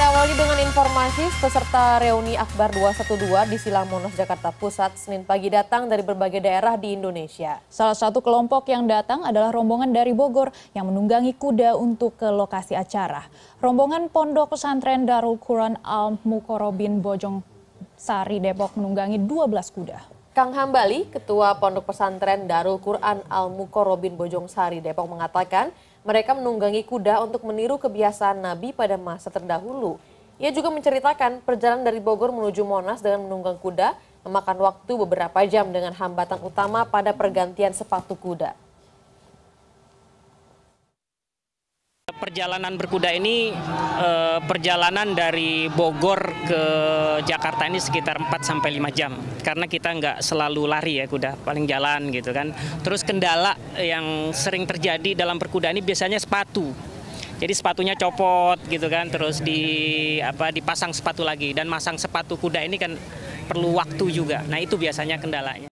Kita awali dengan informasi peserta reuni Akbar 212 di Silang Monas Jakarta Pusat, Senin pagi datang dari berbagai daerah di Indonesia. Salah satu kelompok yang datang adalah rombongan dari Bogor yang menunggangi kuda untuk ke lokasi acara. Rombongan Pondok Pesantren Darul Quran Al Mukorobin Bojong Sari Depok menunggangi 12 kuda. Kang Hambali, Ketua Pondok Pesantren Darul Quran Al Mukorobin Bojong Sari Depok mengatakan, mereka menunggangi kuda untuk meniru kebiasaan Nabi pada masa terdahulu. Ia juga menceritakan perjalanan dari Bogor menuju Monas dengan menunggang kuda memakan waktu beberapa jam dengan hambatan utama pada pergantian sepatu kuda. Perjalanan berkuda ini eh, perjalanan dari Bogor ke Jakarta ini sekitar 4 sampai 5 jam karena kita nggak selalu lari ya kuda, paling jalan gitu kan. Terus kendala yang sering terjadi dalam berkuda ini biasanya sepatu jadi sepatunya copot gitu kan terus di apa dipasang sepatu lagi dan masang sepatu kuda ini kan perlu waktu juga nah itu biasanya kendalanya